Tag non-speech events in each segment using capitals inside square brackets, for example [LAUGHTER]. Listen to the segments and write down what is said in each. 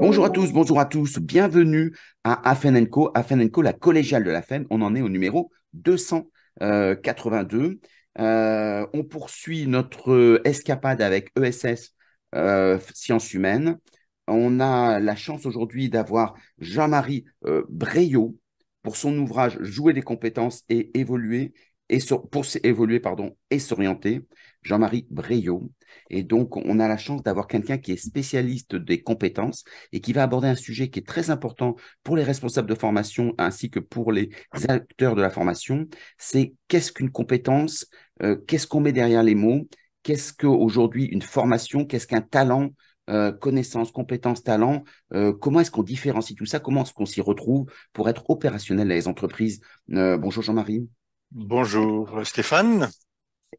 Bonjour à tous, bonjour à tous, bienvenue à Afenenco. Afenenco, la collégiale de la FEN, on en est au numéro 282. Euh, euh, on poursuit notre euh, escapade avec ESS Sciences Humaines. On a la chance aujourd'hui d'avoir Jean-Marie Breillot pour son ouvrage Jouer des compétences et évoluer et pour pardon et s'orienter. Jean-Marie Breillot, Et donc, on a la chance d'avoir quelqu'un qui est spécialiste des compétences et qui va aborder un sujet qui est très important pour les responsables de formation ainsi que pour les acteurs de la formation. C'est qu'est-ce qu'une compétence euh, Qu'est-ce qu'on met derrière les mots Qu'est-ce qu'aujourd'hui une formation Qu'est-ce qu'un talent euh, connaissance, compétence, talent, euh, comment est-ce qu'on différencie tout ça Comment est-ce qu'on s'y retrouve pour être opérationnel dans les entreprises Bonjour Jean-Marie. Bonjour Stéphane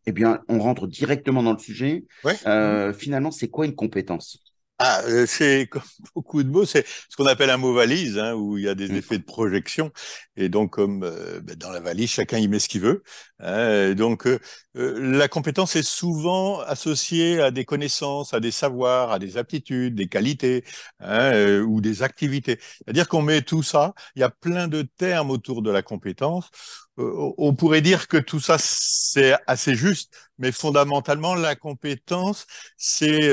eh bien, on rentre directement dans le sujet. Euh, finalement, c'est quoi une compétence ah, euh, c'est [LAUGHS] comme beaucoup de mots, c'est ce qu'on appelle un mot valise, hein, où il y a des mm. effets de projection. Et donc, comme euh, ben, dans la valise, chacun y met ce qu'il veut. Hein, donc, euh, la compétence est souvent associée à des connaissances, à des savoirs, à des aptitudes, des qualités hein, ou des activités. C'est-à-dire qu'on met tout ça. Il y a plein de termes autour de la compétence. on pourrait dire que tout ça c'est assez juste, mais fondamentalement, la compétence, c'est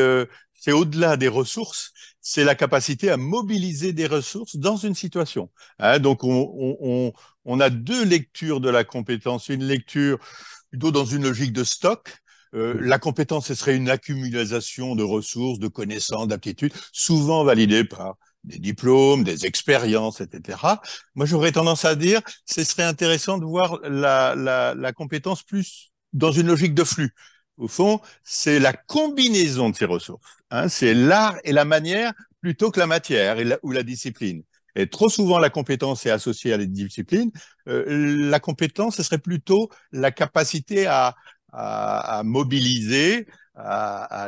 c'est au-delà des ressources, c'est la capacité à mobiliser des ressources dans une situation. Hein, donc on, a deux lectures de la compétence, une lecture plutôt dans une logique de stock. Euh, mm. la compétence, ce serait une accumulation de ressources, de connaissances, d'aptitudes, souvent validées par des diplômes, des expériences, etc. Moi, j'aurais tendance à dire, ce serait intéressant de voir la compétence plus dans une logique de flux. Au fond, c'est la combinaison de ces ressources. Hein. c'est l'art et la manière plutôt que la matière ou la discipline. Et trop souvent, la compétence est associée à la disciplines. Euh, la compétence, ce serait plutôt la capacité à, mobiliser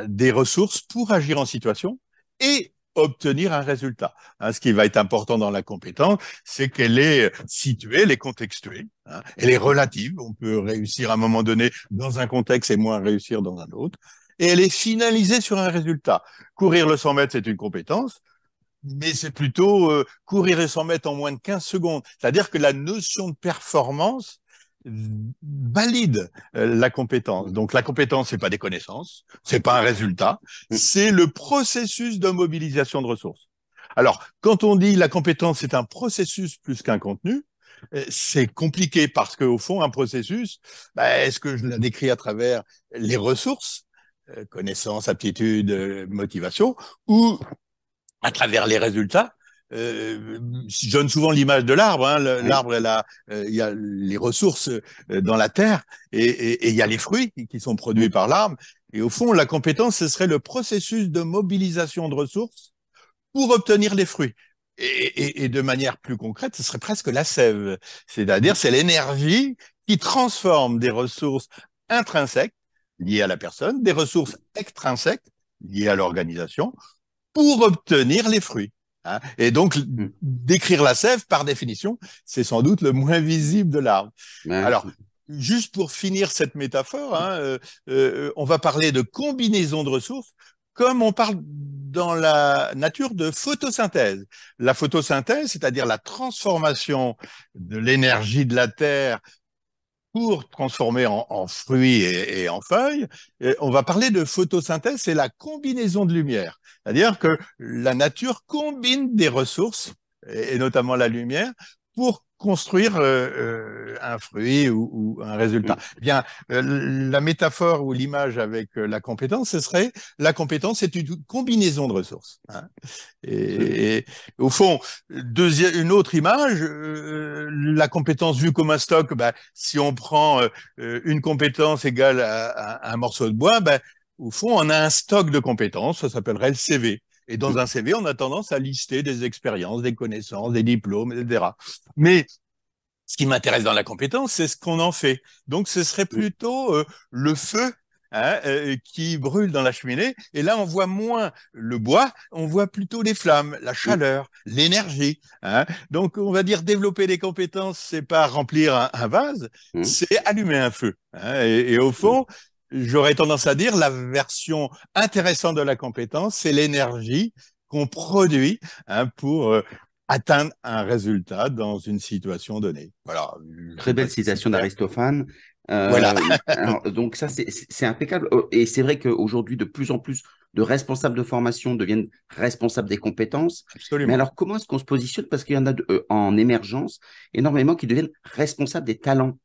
des ressources pour agir en situation et obtenir un résultat. Hein, ce qui va être important dans la compétence, c'est qu'elle est euh, située, elle est contextuée, hein, elle est relative. On peut réussir à un moment donné dans un contexte et moins réussir dans un autre. Et elle est finalisée sur un résultat. Courir le 100 mètres, c'est une compétence mais c'est plutôt euh, courir le 100 mètres en moins de 15 secondes. C'est-à-dire que la notion de performance valide euh, la compétence. Mmh. Donc la compétence, c'est pas des connaissances, c'est pas un résultat, mmh. c'est le processus de mobilisation de ressources. Alors quand on dit la compétence, c'est un processus plus qu'un contenu. Euh, c'est compliqué parce qu'au fond, un processus, bah, est-ce que je la décris à travers les ressources, euh, connaissances, aptitudes, motivation, ou à travers les résultats euh, je donne souvent l'image de l'arbre. Hein, l'arbre, euh, il y a les ressources euh, dans la terre et il y a les fruits qui sont produits par l'arbre. Et au fond, la compétence, ce serait le processus de mobilisation de ressources pour obtenir les fruits. et de manière plus concrète, ce serait presque la sève. C'est-à-dire, c'est l'énergie qui transforme des ressources intrinsèques liées à la personne, des ressources extrinsèques liées à l'organisation, pour obtenir les fruits. Hein. et donc, hmm. décrire la sève, par définition, c'est sans doute le moins visible de l'arbre. Alors, juste pour finir cette métaphore, hein, euh, euh, on va parler de combinaison de ressources comme on parle dans la nature de photosynthèse. La photosynthèse, c'est-à-dire la transformation de l'énergie de la Terre pour transformer en, fruits et, en feuilles, on va parler de photosynthèse, c'est la combinaison de lumière. C'est-à-dire que la nature combine des ressources, et notamment la lumière, pour construire euh, euh, un fruit ou, un résultat. Mm. Eh bien, euh, la métaphore ou l'image avec la compétence, ce serait la compétence est une combinaison de ressources. Hein. Mm. Et, au fond, deuxième, une autre image, la compétence vue comme un stock. Bah, si on prend une compétence égale à, un morceau de bois, bah, au fond, on a un stock de compétences. Ça s'appellerait le CV. Et dans mmh. un CV, on a tendance à lister des expériences, des connaissances, des diplômes, etc. Mais ce qui m'intéresse dans la compétence, c'est ce qu'on en fait. Donc, ce serait plutôt euh, le feu hein, euh, qui brûle dans la cheminée. Et là, on voit moins le bois, on voit plutôt les flammes, la chaleur, l'énergie. Hein. Donc, on va dire développer des compétences, c'est pas remplir un, vase, mmh. c'est allumer un feu. Hein. et, au fond, j'aurais tendance à dire, la version intéressante de la compétence, c'est l'énergie qu'on produit hein, pour euh, atteindre un résultat dans une situation donnée. Voilà. Très belle citation d'Aristophane. Euh, voilà. [LAUGHS] donc ça, c'est impeccable. Oh, et c'est vrai qu'aujourd'hui, de plus en plus de responsables de formation deviennent responsables des compétences. Absolument. Mais alors, comment est-ce qu'on se positionne Parce qu'il y en a euh, en émergence énormément qui deviennent responsables des talents.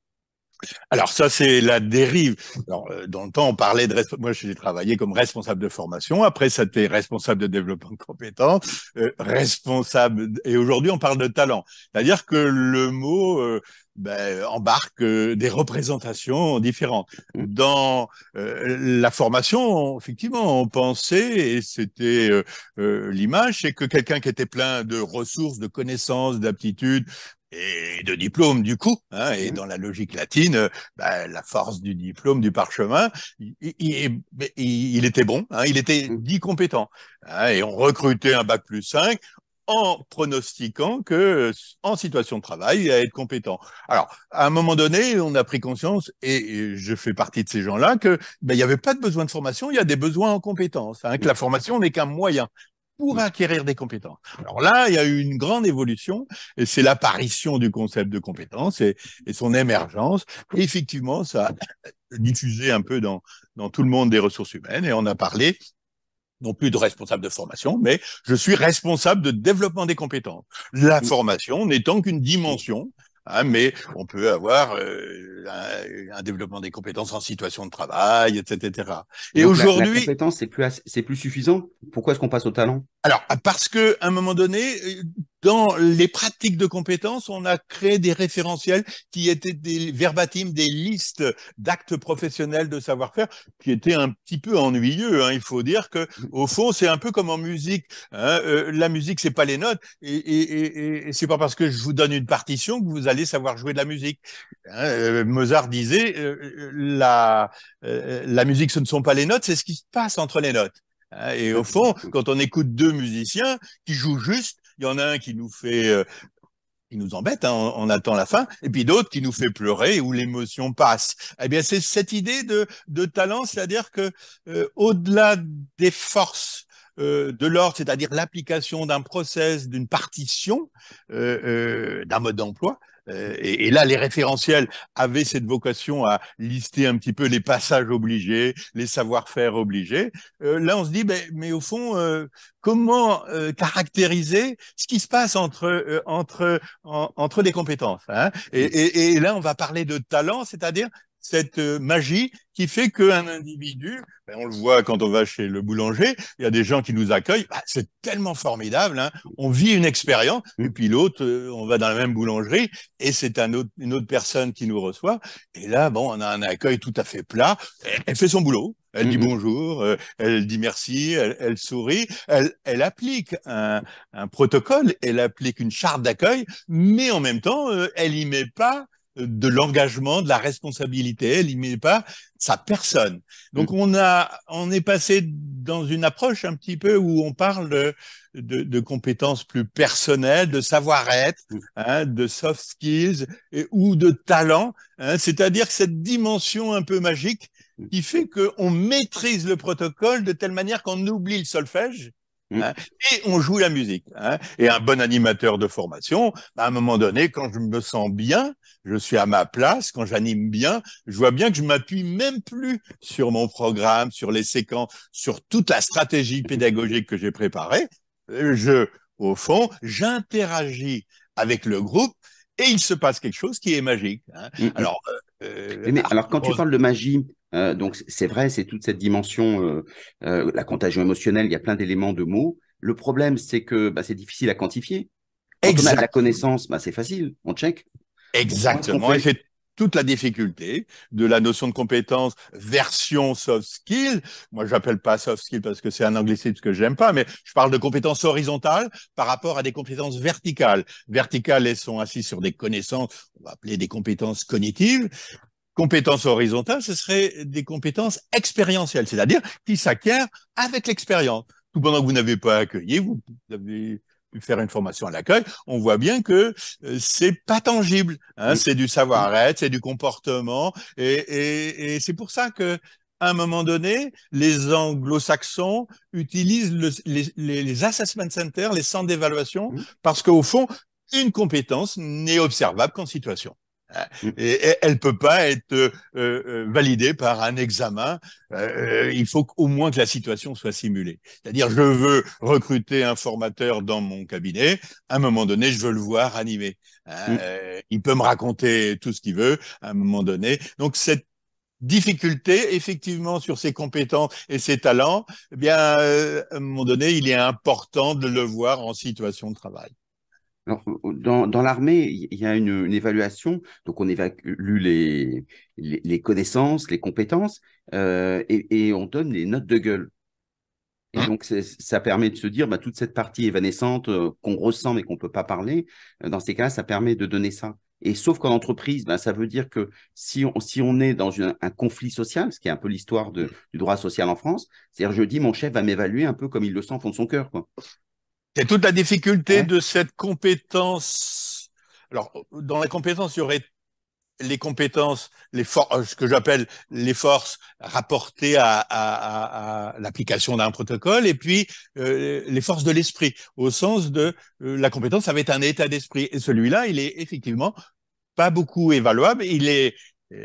Alors ça, c'est la dérive. Euh, dans le temps, on parlait de... Moi, j'ai travaillé comme responsable de formation. Après, ça c'était responsable de développement de compétences, euh, responsable... Et aujourd'hui, on parle de talent. C'est-à-dire que le mot... Euh, ben, embarque des représentations différentes. Mmh. Dans la formation, effectivement, on pensait, et c'était l'image, c'est que quelqu'un qui était plein de ressources, de connaissances, d'aptitudes, et de diplôme du coup. Hein, et mmh. dans la logique latine, euh, bah, la force du diplôme, du parchemin, il, était bon, hein, il était mmh. dit compétent. Hein, et on recrutait un bac plus 5 en pronostiquant que euh, en situation de travail, il allait être compétent. Alors, à un moment donné, on a pris conscience, et je fais partie de ces gens-là, que bah, il n'y avait pas de besoin de formation, il y a des besoins en compétences, que mmh. la formation n'est qu'un moyen pour acquérir des compétences. Alors là, il y a eu une grande évolution, et c'est l'apparition du concept de compétence et, son émergence. effectivement, ça a diffusé un peu dans tout le monde des ressources humaines, et on a parlé non plus de responsable de formation, mais je suis responsable de développement des compétences. La formation n'étant qu'une dimension Hein, mais on peut avoir euh, un, développement des compétences en situation de travail, etc. Et aujourd'hui, c'est plus c'est plus suffisant. Pourquoi est-ce qu'on passe au talent Alors parce que à un moment donné, euh, dans les pratiques de compétences, on a créé des référentiels qui étaient des verbatim, des listes d'actes professionnels de savoir-faire, qui étaient un petit peu ennuyeux. Hein. Il faut dire que, au fond, c'est un peu comme en musique. Hein. Euh, la musique, c'est pas les notes, et, et, c'est pas parce que je vous donne une partition que vous allez savoir jouer de la musique. Hein. Euh, Mozart disait euh, la, la musique, ce ne sont pas les notes, c'est ce qui se passe entre les notes. Et au fond, quand on écoute deux musiciens qui jouent juste, il y en a un qui nous fait euh, nous embête, hein, on, attend la fin, et puis d'autres qui nous fait pleurer où l'émotion passe. Eh bien, c'est cette idée de, talent, c'est-à-dire que euh, au-delà des forces euh, de l'ordre, c'est-à-dire l'application d'un process, d'une partition, d'un mode d'emploi, euh, et, là, les référentiels avaient cette vocation à lister un petit peu les passages obligés, les savoir-faire obligés. Euh, là, on se dit, ben, mais au fond, euh, comment caractériser ce qui se passe entre entre entre des compétences hein et, là, on va parler de talent, c'est-à-dire cette euh, magie qui fait qu'un individu, ben, on le voit quand on va chez le boulanger, il y a des gens qui nous accueillent, ah, c'est tellement formidable, hein. on vit une expérience, et puis l'autre, euh, on va dans la même boulangerie, et c'est un une autre personne qui nous reçoit, et là, bon, on a un accueil tout à fait plat, elle fait son boulot, elle dit mm-hmm. bonjour, euh, elle dit merci, elle, sourit, elle, applique un, un, protocole, elle applique une charte d'accueil, mais en même temps, elle y met pas de l'engagement, de la responsabilité. Elle n'y pas sa personne. Donc mm. on a, on est passé dans une approche un petit peu où on parle de, compétences plus personnelles, de savoir-être, mm. hein, de soft skills ou de talent. Hein. C'est-à-dire cette dimension un peu magique mm. qui fait qu'on maîtrise le protocole de telle manière qu'on oublie le solfège Mm. Hein, et on joue la musique. Hein. et un bon animateur de formation, bah, à un moment donné, quand je me sens bien, je suis à ma place, quand j'anime bien, je vois bien que je m'appuie même plus sur mon programme, sur les séquences, sur toute la stratégie pédagogique que j'ai préparée. Euh, je, au fond, j'interagis avec le groupe et il se passe quelque chose qui est magique. Hein. Mm, mm. Alors, euh, euh, alors quand tu parles de magie, euh, donc c'est vrai, c'est toute cette dimension, euh, euh, la contagion émotionnelle, il y a plein d'éléments de mots. Le problème, c'est que bah, c'est difficile à quantifier. Quand Exactement. on a la connaissance, bah, c'est facile, on check. Exactement, et c'est toute la difficulté de la notion de compétence version soft skill. Moi, j'appelle pas soft skill parce que c'est un anglicisme que j'aime pas, mais je parle de compétences horizontales par rapport à des compétences verticales. Verticales, elles sont assises sur des connaissances, on va appeler des compétences cognitives, compétences horizontales, ce seraient des compétences expérientielles, c'est-à-dire qui s'acquièrent avec l'expérience. Tout pendant que vous n'avez pas accueilli, vous avez pu faire une formation à l'accueil, on voit bien que euh, c'est pas tangible. Hein. C'est du savoir-être, c'est du comportement, et, et, c'est pour ça que à un moment donné, les anglo-saxons utilisent les, les, assessment centers, les centres d'évaluation, parce qu'au fond, une compétence n'est observable qu'en situation. Euh, et elle peut pas être euh, euh, validée par un examen. il faut au moins que la situation soit simulée. C'est-à-dire, je veux recruter un formateur dans mon cabinet. À un moment donné, je veux le voir animé. Mm. Il peut me raconter tout ce qu'il veut. À un moment donné, donc cette difficulté, effectivement, sur ses compétences et ses talents, eh bien, à un moment donné, il est important de le voir en situation de travail dans, l'armée, il y a une, évaluation, donc on évalue les, connaissances, les compétences, euh, et, on donne les notes de gueule. Et ah. donc, ça permet de se dire, bah, toute cette partie évanescente euh, qu'on ressent mais qu'on ne peut pas parler, euh, dans ces cas, ça permet de donner ça. Et sauf qu'en entreprise, bah, ça veut dire que si on, si on est dans un conflit social, ce qui est un peu l'histoire mm. du droit social en France, c'est-à-dire je dis mon chef va m'évaluer un peu comme il le sent au fond de son cœur. Quoi. C'est toute la difficulté de cette compétence. Alors, dans la compétence, il y aurait les compétences, les euh, ce que j'appelle les forces rapportées à, l'application d'un protocole, et puis euh, les forces de l'esprit, au sens de euh, la compétence avait un état d'esprit. Et celui-là, il est effectivement pas beaucoup évaluable, il est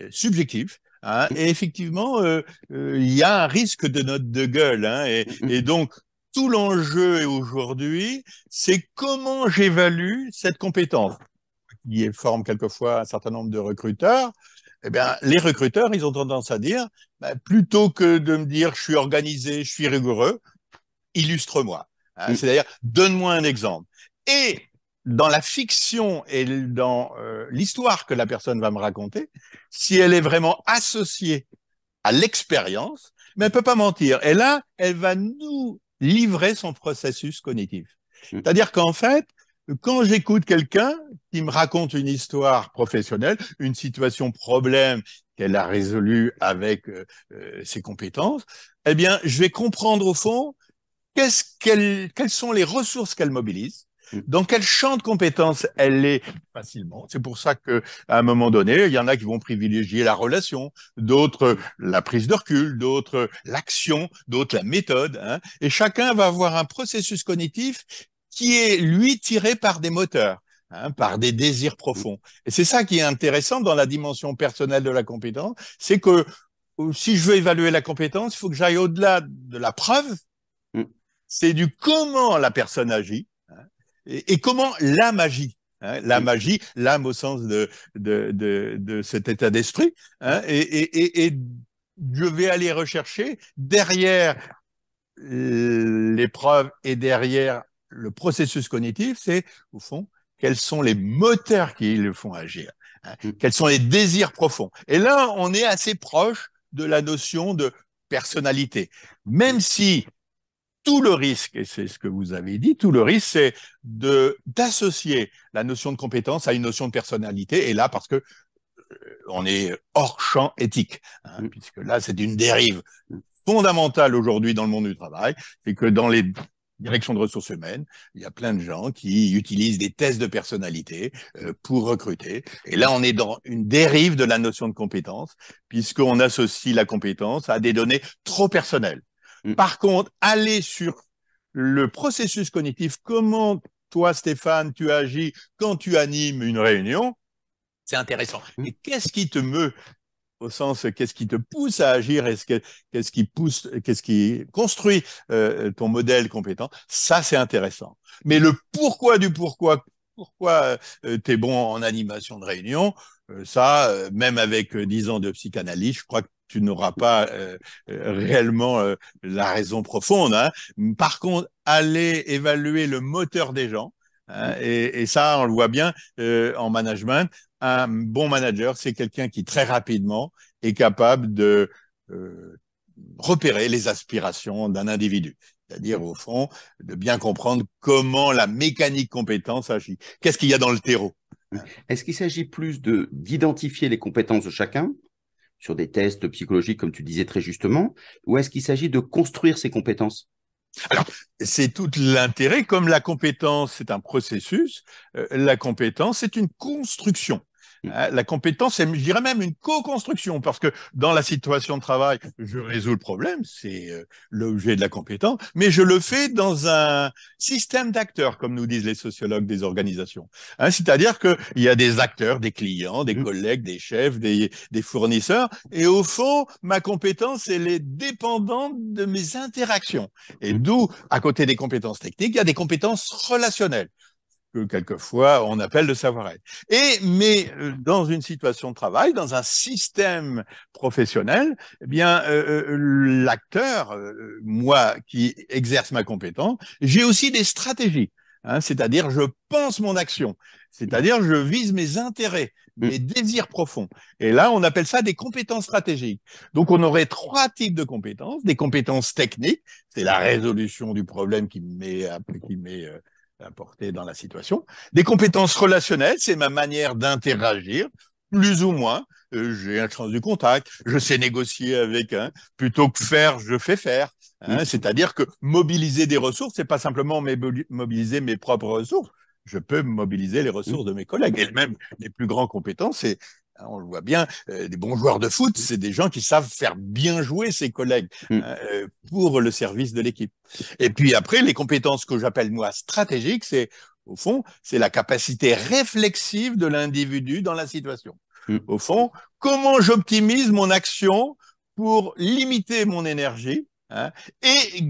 subjectif. Hein, et effectivement, il y a un risque de note de gueule. Hein, mm, mm. et donc, tout l'enjeu aujourd'hui, c'est comment j'évalue cette compétence qui forme quelquefois un certain nombre de recruteurs. Eh bien, les recruteurs, ils ont tendance à dire, bah, plutôt que de me dire je suis organisé, je suis rigoureux, illustre-moi. Hein. Mm. C'est-à-dire, donne-moi un exemple. Et dans la fiction et dans euh, l'histoire que la personne va me raconter, si elle est vraiment associée à l'expérience, mais elle peut pas mentir. Et là, elle va nous livrer son processus cognitif. Mm. C'est-à-dire qu'en fait, quand j'écoute quelqu'un qui me raconte une histoire professionnelle, une situation problème qu'elle a résolue avec euh, euh, ses compétences, eh bien, je vais comprendre au fond qu'est-ce qu'elle, quelles sont les ressources qu'elle mobilise, Mm. Dans quel champ de compétences elle est facilement C'est pour ça que à un moment donné, il y en a qui vont privilégier la relation, d'autres euh, la prise de recul, d'autres euh, l'action, d'autres la méthode. Hein. et chacun va avoir un processus cognitif qui est lui tiré par des moteurs. Hein, par des désirs profonds. Mm. Et c'est ça qui est intéressant dans la dimension personnelle de la compétence, c'est que euh, si je veux évaluer la compétence, il faut que j'aille au-delà de la preuve. Mm. C'est du comment la personne agit et, comment la magie Hein, la magie, l'âme au sens de, de, de, de cet état d'esprit. Hein, et, et, et, je vais aller rechercher derrière l'épreuve et derrière le processus cognitif, c'est au fond quels sont les moteurs qui le font agir, hein, mm. quels sont les désirs profonds. Et là, on est assez proche de la notion de personnalité. Même mm. si tout le risque, et c'est ce que vous avez dit, tout le risque, c'est de d'associer la notion de compétence à une notion de personnalité. Et là, parce que euh, on est hors champ éthique, hein, mm. puisque là, c'est une dérive fondamentale aujourd'hui dans le monde du travail, c'est que dans les directions de ressources humaines, il y a plein de gens qui utilisent des tests de personnalité euh, pour recruter. Et là, on est dans une dérive de la notion de compétence, puisqu'on associe la compétence à des données trop personnelles. Mm. Par contre, aller sur le processus cognitif, comment toi, Stéphane, tu agis quand tu animes une réunion, c'est intéressant. Mais mm. qu'est-ce qui te meut au sens qu'est-ce qui te pousse à agir est-ce que, qu'est-ce qui pousse qu'est-ce qui construit euh, ton modèle compétent ça c'est intéressant mais le pourquoi du pourquoi pourquoi euh, tu es bon en animation de réunion euh, ça même avec 10 ans de psychanalyse je crois que tu n'auras pas euh, euh, réellement euh, la raison profonde. Hein. Par contre, aller évaluer le moteur des gens, hein, mmh. et, ça, on le voit bien en management, un bon manager, c'est quelqu'un qui très rapidement est capable de repérer les aspirations d'un individu. C'est-à-dire, au fond, de bien comprendre comment la mécanique compétence agit. Qu'est-ce qu'il y a dans le terreau hein Est-ce qu'il s'agit plus de d'identifier les compétences de chacun sur des tests psychologiques, comme tu disais très justement, ou est-ce qu'il s'agit de construire ces compétences alors, c'est tout l'intérêt, comme la compétence, c'est un processus, euh, la compétence, c'est une construction. Euh, la compétence, c'est, je dirais même, une co-construction, parce que dans la situation de travail, je résous le problème, c'est euh, l'objet de la compétence, mais je le fais dans un système d'acteurs, comme nous disent les sociologues des organisations. Hein. c'est-à-dire qu'il y a des acteurs, des clients, des mmh. collègues, des chefs, des, des fournisseurs, et au fond, ma compétence, elle est dépendante de mes interactions. Et mmh. d'où, à côté des compétences techniques, il y a des compétences relationnelles que quelquefois on appelle le savoir-être. Et mais euh, dans une situation de travail, dans un système professionnel, eh bien euh, euh, l'acteur, moi qui exerce ma compétence, j'ai aussi des stratégies. Hein. c'est-à-dire je pense mon action, c'est-à-dire je vise mes intérêts, mm. mes désirs profonds. Et là, on appelle ça des compétences stratégiques. Donc, on aurait trois types de compétences. Des compétences techniques, c'est la résolution du problème qui met, qui met importer dans la situation. Des compétences relationnelles, c'est ma manière d'interagir, plus ou moins. Euh, j'ai un sens du contact, je sais négocier avec un, plutôt que faire, je fais faire. Hein. Mm. C'est-à-dire que mobiliser des ressources, c'est pas simplement mobiliser mes propres ressources. Je peux mobiliser les ressources mm. de mes collègues. Et même les plus grandes compétences, c'est Hein, on le voit bien, euh, des bons joueurs de foot, mm. c'est des gens qui savent faire bien jouer ses collègues mm. hein, euh, pour le service de l'équipe. Et puis après, les compétences que j'appelle moi stratégiques, c'est au fond, c'est la capacité réflexive de l'individu dans la situation. Mm. Au fond, comment j'optimise mon action pour limiter mon énergie hein, et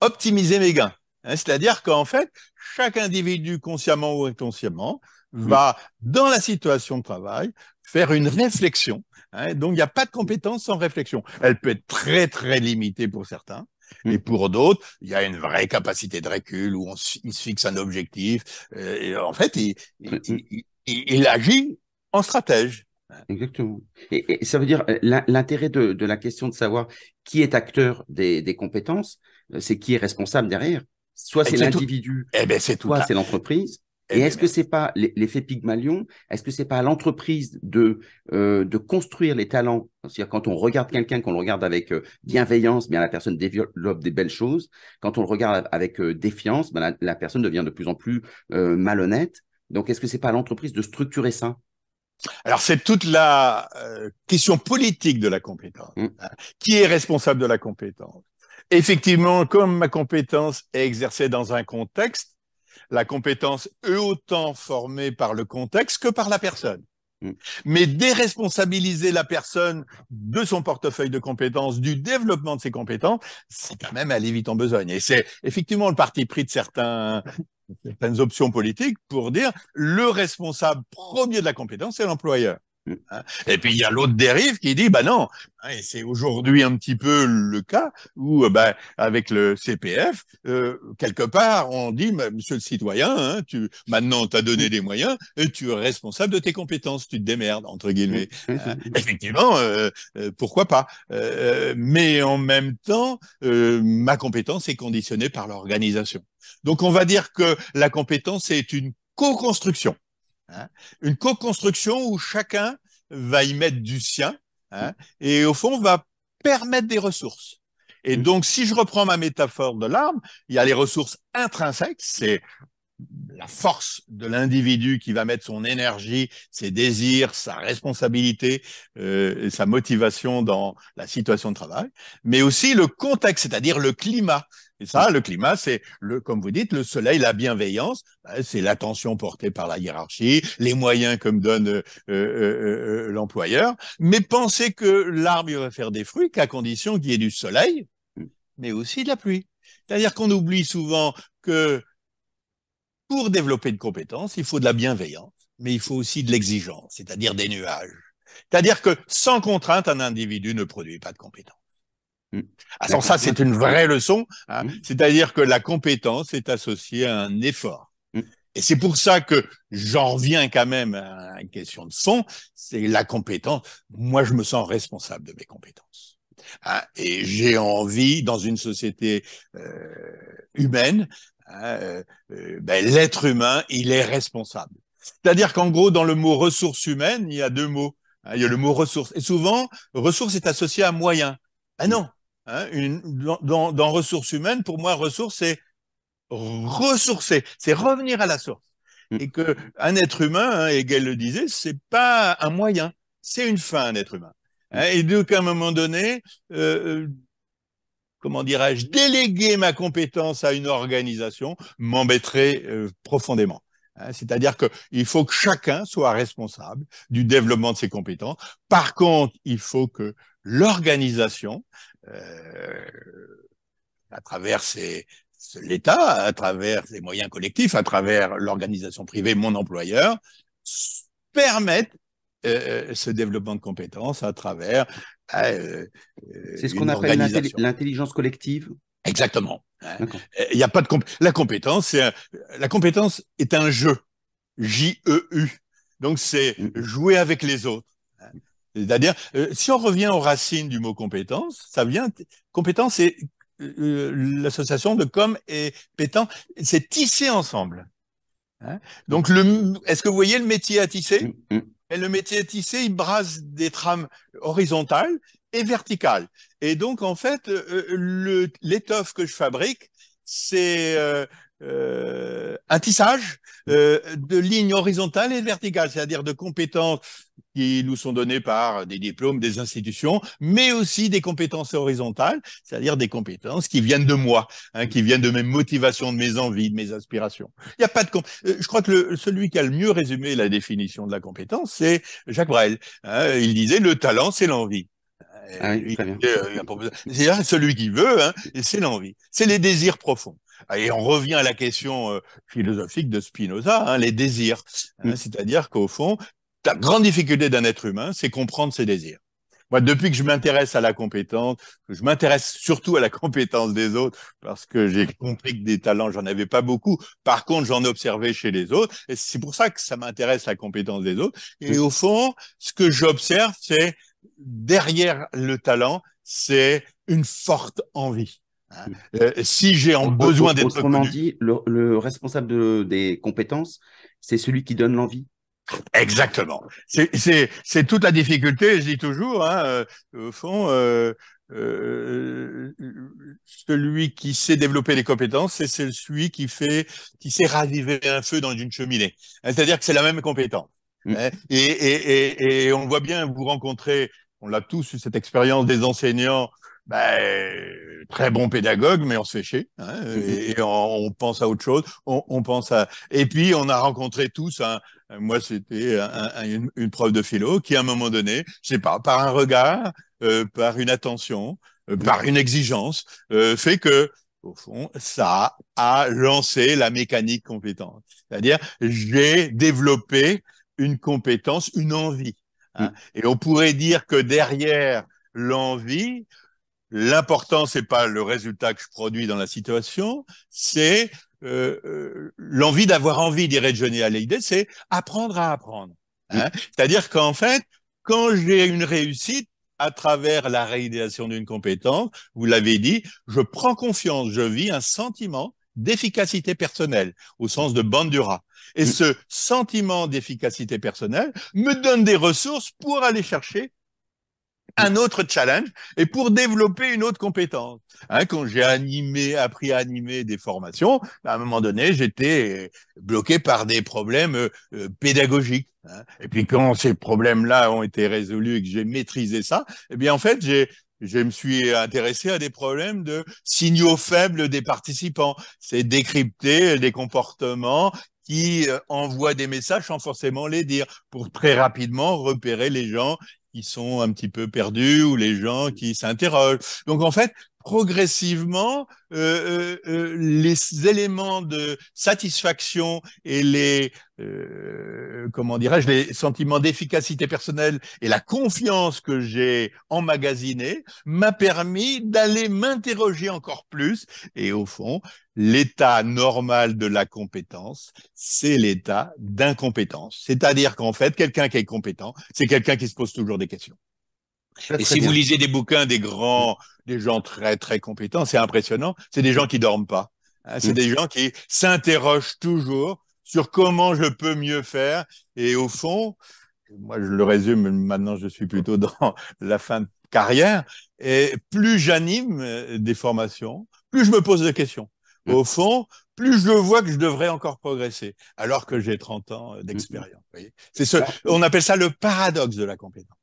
optimiser mes gains. C'est-à-dire qu'en fait, chaque individu, consciemment ou inconsciemment, va, dans la situation de travail, faire une réflexion. Hein, donc, il n'y a pas de compétence sans réflexion. Elle peut être très, très limitée pour certains. Mm. Et pour d'autres, il y a une vraie capacité de recul où on, il se fixe un objectif. Euh, et en fait, mm, mm. il, agit en stratège. Exactement. Et, ça veut dire euh, l'intérêt de, la question de savoir qui est acteur des, des compétences, euh, c'est qui est responsable derrière. Soit c'est l'individu, eh ben, soit c'est l'entreprise. Et est-ce que c'est pas l'effet Pygmalion Est-ce que c'est pas l'entreprise de euh, de construire les talents C'est-à-dire quand on regarde quelqu'un, qu'on le regarde avec euh, bienveillance, bien la personne développe des belles choses. Quand on le regarde avec euh, défiance, ben la, personne devient de plus en plus malhonnête. Donc est-ce que c'est pas l'entreprise de structurer ça alors c'est toute la question politique de la compétence. Mmh. Hein, qui est responsable de la compétence Effectivement, comme ma compétence est exercée dans un contexte, la compétence est autant formée par le contexte que par la personne. Mm. Mais déresponsabiliser la personne de son portefeuille de compétences, du développement de ses compétences, c'est quand même aller vite en besogne. Et c'est effectivement le parti pris de certains, certaines options politiques pour dire le responsable premier de la compétence, c'est l'employeur. Hein. Et puis il y a l'autre dérive qui dit bah non, hein, et c'est aujourd'hui un petit peu le cas où euh, bah, avec le CPF euh, quelque part on dit bah, monsieur le citoyen, hein, tu maintenant t'as donné mm. des moyens, et euh, tu es responsable de tes compétences, tu te démerdes entre guillemets. Mm. Hein. effectivement, euh, euh, pourquoi pas Mais en même temps, ma compétence est conditionnée par l'organisation. Donc on va dire que la compétence est une co-construction. Hein. une co-construction où chacun va y mettre du sien hein, et au fond va permettre des ressources. Et mmh. donc, si je reprends ma métaphore de l'arbre, il y a les ressources intrinsèques, c'est la force de l'individu qui va mettre son énergie, ses désirs, sa responsabilité, euh, sa motivation dans la situation de travail, mais aussi le contexte, c'est-à-dire le climat. Et ça, le climat, c'est le, comme vous dites, le soleil, la bienveillance, bah, c'est l'attention portée par la hiérarchie, les moyens que me donne euh, euh, euh, l'employeur. Mais pensez que l'arbre va faire des fruits qu'à condition qu'il y ait du soleil, mais aussi de la pluie. C'est-à-dire qu'on oublie souvent que pour développer de compétences, il faut de la bienveillance, mais il faut aussi de l'exigence, c'est-à-dire des nuages. C'est-à-dire que sans contrainte, un individu ne produit pas de compétence. Hmm. Alors ça, c'est une vraie leçon. Hein. Hmm. C'est-à-dire que la compétence est associée à un effort. Hmm. Et c'est pour ça que j'en reviens quand même à une question de fond, c'est la compétence. Moi, je me sens responsable de mes compétences. Hein. et j'ai envie, dans une société euh, humaine, Hein, euh, euh, ben, l'être humain, il est responsable. C'est-à-dire qu'en gros, dans le mot ressources humaines, il y a deux mots. Hein, il y a le mot ressource ». Et souvent, ressource » est associé à moyen. Ah non, hein, dans, ressources humaines, pour moi, ressources, c'est ressourcer, c'est revenir à la source. Mm. Et que un être humain, hein, Hegel le disait, c'est pas un moyen, c'est une fin, un être humain. Mm. et donc, à un moment donné, euh, comment dirais-je, déléguer ma compétence à une organisation m'embêterait euh, profondément. Hein, c'est-à-dire que il faut que chacun soit responsable du développement de ses compétences. Par contre, il faut que l'organisation, euh, à travers ses, l'État, à travers les moyens collectifs, à travers l'organisation privée, mon employeur, permette, euh, euh, ce développement de compétences à travers. Euh, c'est ce qu'on appelle l'intelligence collective. Exactement. Hein. Il n'y a pas de la compétence. Un, la compétence est un jeu. J-E-U. Donc c'est mm. jouer avec les autres. Hein. C'est-à-dire, si on revient aux racines du mot compétence, ça vient compétence c'est l'association de com et pétant, c'est tisser ensemble. Hein. donc Donc, est-ce que vous voyez le métier à tisser mm, mm. Et le métier tissé, il brasse des trames horizontales et verticales. Et donc, en fait, euh, euh, l'étoffe que je fabrique, c'est euh, euh, un tissage euh, de lignes horizontales et verticales, c'est-à-dire de compétences qui nous sont données par des diplômes, des institutions, mais aussi des compétences horizontales, c'est-à-dire des compétences qui viennent de moi, hein, qui viennent de mes motivations, de mes envies, de mes aspirations. Il y a pas de. Euh, je crois que celui qui a le mieux résumé la définition de la compétence, c'est Jacques Brel. Hein. il disait le talent, c'est l'envie. c'est-à-dire celui qui veut, hein, c'est l'envie, c'est les désirs profonds. Ah, et on revient à la question euh, philosophique de Spinoza, hein, les désirs. Hein, c'est-à-dire qu'au fond, la grande difficulté d'un être humain, c'est comprendre ses désirs. Moi, depuis que je m'intéresse à la compétence, je m'intéresse surtout à la compétence des autres, parce que j'ai compris que des talents, j'en avais pas beaucoup. Par contre, j'en observais chez les autres, et c'est pour ça que ça m'intéresse la compétence des autres. Et au fond, ce que j'observe, c'est derrière le talent, c'est une forte envie. Hein. Euh, si j'ai en besoin d'être Autrement dit, le, responsable des compétences, c'est celui qui donne l'envie. Exactement. C'est c'est toute la difficulté, je dis toujours, hein, euh, au fond, euh, celui qui sait développer les compétences, c'est celui qui fait, qui sait raviver un feu dans une cheminée. Hein, c'est-à-dire que c'est la même compétence. Mm. Hein, et, et, et, et, on voit bien, vous rencontrez, on l'a tous eu cette expérience des enseignants ben, très bon pédagogue, mais on se fait chier. Hein, mmh et, on, pense à autre chose. On, pense à. Et puis on a rencontré tous. moi, c'était une, prof de philo qui, à un moment donné, je sais pas, par un regard, euh, par une attention, euh, mmh. par une exigence, euh, fait que au fond, ça a lancé la mécanique compétente. C'est-à-dire, j'ai développé une compétence, une envie. Hein. Mmh. Et on pourrait dire que derrière l'envie, l'important, c'est pas le résultat que je produis dans la situation, c'est euh, euh l'envie d'avoir envie, dirait à Hallyday, c'est apprendre à apprendre. Hein. C'est-à-dire qu'en fait, quand j'ai une réussite à travers la réalisation d'une compétence, vous l'avez dit, je prends confiance, je vis un sentiment d'efficacité personnelle au sens de Bandura. Et mm. ce sentiment d'efficacité personnelle me donne des ressources pour aller chercher un autre challenge et pour développer une autre compétence. Hein, quand j'ai animé, appris à animer des formations, à un moment donné, j'étais bloqué par des problèmes euh, euh, pédagogiques. Hein. Et puis quand ces problèmes-là ont été résolus et que j'ai maîtrisé ça, eh bien en fait, j'ai je me suis intéressé à des problèmes de signaux faibles des participants. C'est décrypter des comportements qui euh, envoient des messages sans forcément les dire pour très rapidement repérer les gens qui sont un petit peu perdus ou les gens mmh. qui s'interrogent. Donc en fait, progressivement euh, euh, euh, les éléments de satisfaction et les comment dirais-je les sentiments d'efficacité personnelle et la confiance que j'ai emmagasinée m'a permis d'aller m'interroger encore plus et au fond l'état normal de la compétence c'est l'état d'incompétence c'est-à-dire qu'en fait quelqu'un qui est compétent c'est quelqu'un qui se pose toujours des questions et si vous lisez des bouquins des grands, des gens très très compétents, c'est impressionnant. C'est des gens qui dorment pas. Hein. c'est mm. des gens qui s'interrogent toujours sur comment je peux mieux faire. Et au fond, moi je le résume. Maintenant, je suis plutôt [LAUGHS] dans la fin de carrière. Et plus j'anime euh, des formations, plus je me pose de questions. Mm. Au fond, plus je vois que je devrais encore progresser, alors que j'ai 30 ans euh, mm. d'expérience. C'est ce, bah, on appelle ça le paradoxe de la compétence.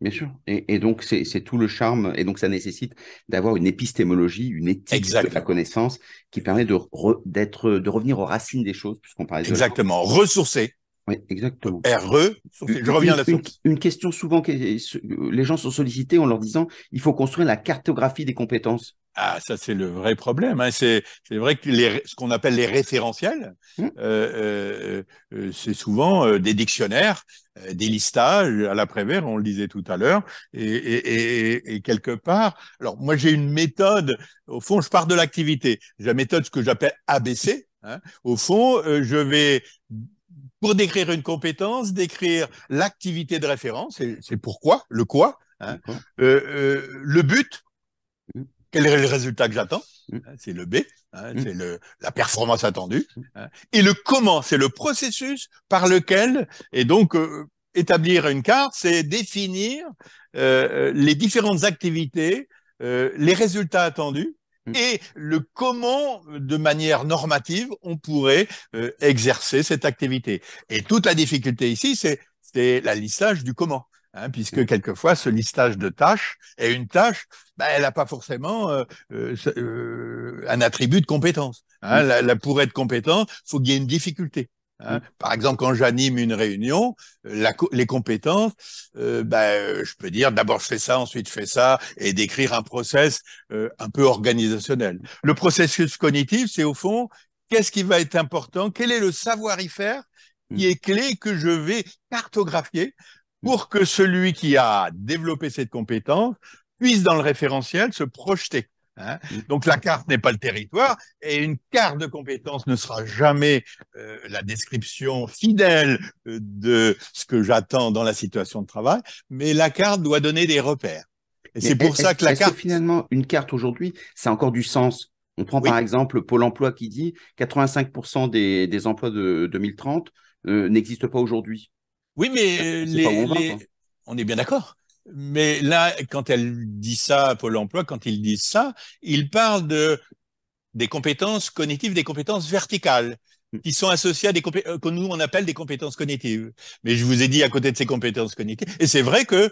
Bien sûr. Et, donc, c'est tout le charme. Et donc, ça nécessite d'avoir une épistémologie, une éthique de la connaissance qui permet de, re, de revenir aux racines des choses, puisqu'on parle de Exactement. Ressourcer. Oui, exactement. RE, je reviens là dessus une question souvent que les gens sont sollicités en leur disant il faut construire la cartographie des compétences. Ah, ça c'est le vrai problème. Hein. C'est vrai que ce qu'on appelle les référentiels, mmh. euh, euh, euh, c'est souvent des dictionnaires, des listages à l'après-vert, on le disait tout à l'heure, et, quelque part. Alors moi j'ai une méthode. Au fond, je pars de l'activité. J'ai la méthode ce que j'appelle ABC. Hein. Au fond, je vais pour décrire une compétence, décrire l'activité de référence, c'est pourquoi, le quoi, hein, euh, euh, le but, mm. quel est le résultat que j'attends, mm. hein, c'est le B, hein, mm. c'est la performance attendue, et le comment, c'est le processus par lequel, et donc euh, établir une carte, c'est définir les différentes activités, les résultats attendus, Mm. et le comment, de manière normative, on pourrait euh, exercer cette activité. Et toute la difficulté ici, c'est la listage du comment. Hein, puisque mm. quelquefois ce listage de tâches est une tâche, bah, elle n'a pas forcément euh, euh, un attribut de compétence. Hein. Mm. pour être compétent, faut qu'il y ait une difficulté. Hein. Par exemple, quand j'anime une réunion, les compétences, euh, ben, je peux dire d'abord je fais ça, ensuite je fais ça, et décrire un process euh, un peu organisationnel. Le processus cognitif, c'est au fond, qu'est-ce qui va être important, quel est le savoir-y faire mm. qui est clé que je vais cartographier mm. pour que celui qui a développé cette compétence puisse dans le référentiel se projeter. Hein. Mm. Donc la carte n'est pas le territoire et une carte de compétence ne sera jamais euh, la description fidèle euh, de ce que j'attends dans la situation de travail, mais la carte doit donner des repères. Et c'est pour ça que la carte... finalement, une carte aujourd'hui, ça a encore du sens. On prend par exemple Pôle Emploi qui dit 85% des, des, emplois de 2030 euh, n'existent pas aujourd'hui. Oui, mais les... on est bien d'accord. Mais là, quand elle dit ça à Pôle emploi, quand ils disent ça, ils parlent de, des compétences cognitives, des compétences verticales mm. qui sont associées à des compétences euh, que nous on appelle des compétences cognitives. Mais je vous ai dit à côté de ces compétences cognitives, et c'est vrai que